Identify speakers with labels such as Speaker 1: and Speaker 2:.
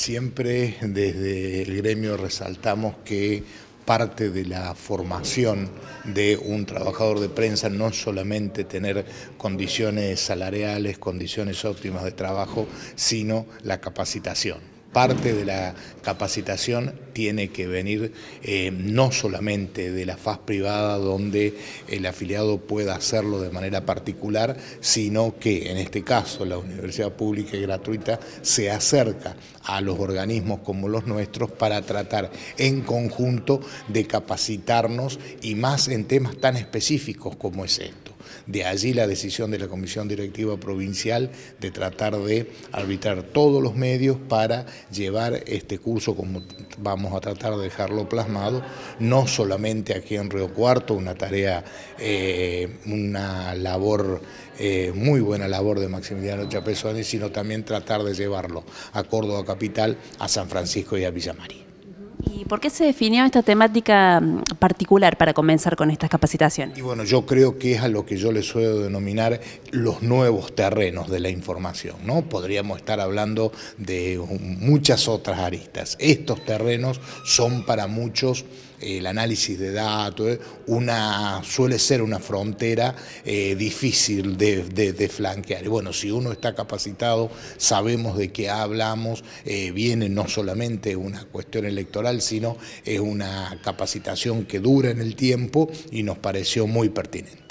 Speaker 1: Siempre desde el gremio resaltamos que parte de la formación de un trabajador de prensa no es solamente tener condiciones salariales, condiciones óptimas de trabajo, sino la capacitación. Parte de la capacitación tiene que venir eh, no solamente de la faz privada donde el afiliado pueda hacerlo de manera particular, sino que en este caso la universidad pública y gratuita se acerca a los organismos como los nuestros para tratar en conjunto de capacitarnos y más en temas tan específicos como es esto. De allí la decisión de la Comisión Directiva Provincial de tratar de arbitrar todos los medios para llevar este curso, como vamos a tratar de dejarlo plasmado, no solamente aquí en Río Cuarto, una tarea, eh, una labor, eh, muy buena labor de Maximiliano Chapezoni, sino también tratar de llevarlo a Córdoba Capital, a San Francisco y a Villa María.
Speaker 2: ¿Y por qué se definió esta temática mm, particular para comenzar con estas capacitaciones? Y
Speaker 1: bueno, yo creo que es a lo que yo le suelo denominar los nuevos terrenos de la información, ¿no? Podríamos estar hablando de muchas otras aristas. Estos terrenos son para muchos el análisis de datos, eh, una, suele ser una frontera eh, difícil de, flanquear. Y bueno, si uno está capacitado, sabemos de qué hablamos, eh, viene no solamente una cuestión electoral, sino es una capacitación que dura en el tiempo y nos pareció muy pertinente.